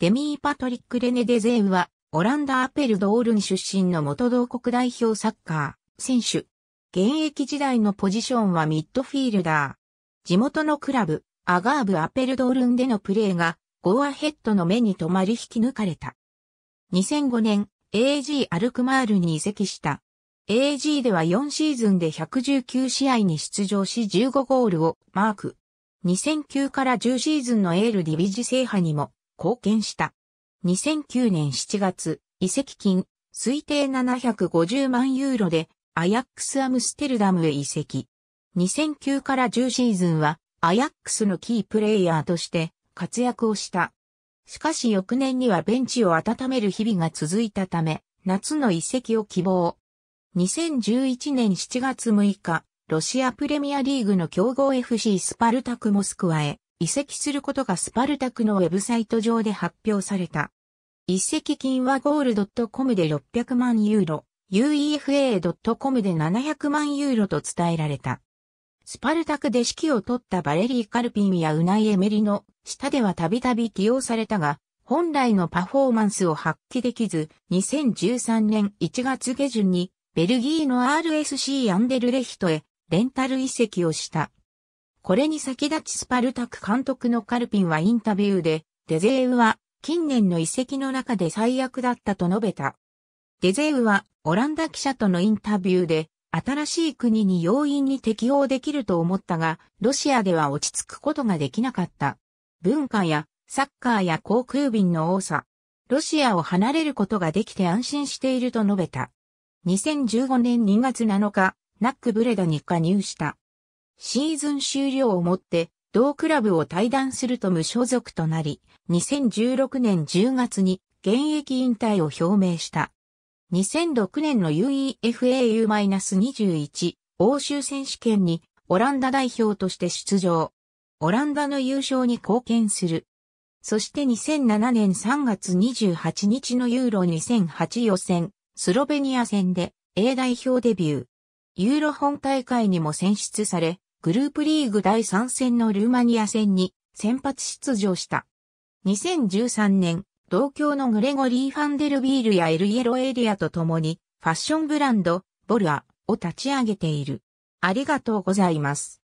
デミー・パトリック・レネ・デゼウは、オランダ・アペルドールン出身の元同国代表サッカー、選手。現役時代のポジションはミッドフィールダー。地元のクラブ、アガーブ・アペルドールンでのプレーが、ゴーアヘッドの目に留まり引き抜かれた。2005年、AG アルクマールに移籍した。AG では4シーズンで119試合に出場し15ゴールをマーク。2009から10シーズンのエールディビジ制覇にも貢献した。2009年7月、移籍金、推定750万ユーロで、アヤックスアムステルダムへ移籍。2009から10シーズンは、アヤックスのキープレイヤーとして活躍をした。しかし翌年にはベンチを温める日々が続いたため、夏の移籍を希望。2011年7月6日、ロシアプレミアリーグの強豪 FC スパルタクモスクワへ移籍することがスパルタクのウェブサイト上で発表された。移籍金はゴールドットコムで600万ユーロ、UEFA.com で700万ユーロと伝えられた。スパルタクで指揮を取ったバレリー・カルピンやウナイ・エメリの下ではたびたび起用されたが、本来のパフォーマンスを発揮できず、2013年1月下旬にベルギーの RSC アンデルレヒトへレンタル移籍をした。これに先立ちスパルタク監督のカルピンはインタビューで、デゼーウは近年の遺跡の中で最悪だったと述べた。デゼーウはオランダ記者とのインタビューで、新しい国に容易に適応できると思ったが、ロシアでは落ち着くことができなかった。文化やサッカーや航空便の多さ、ロシアを離れることができて安心していると述べた。2015年2月7日、ナックブレダに加入した。シーズン終了をもって、同クラブを退団すると無所属となり、2016年10月に現役引退を表明した。2006年の UEFAU-21 欧州選手権にオランダ代表として出場。オランダの優勝に貢献する。そして2007年3月28日のユーロ2008予選、スロベニア戦で A 代表デビュー。ユーロ本大会にも選出され、グループリーグ第3戦のルーマニア戦に先発出場した。2013年、同郷のグレゴリー・ファンデルビールやエルイエロエリアと共にファッションブランド、ボルアを立ち上げている。ありがとうございます。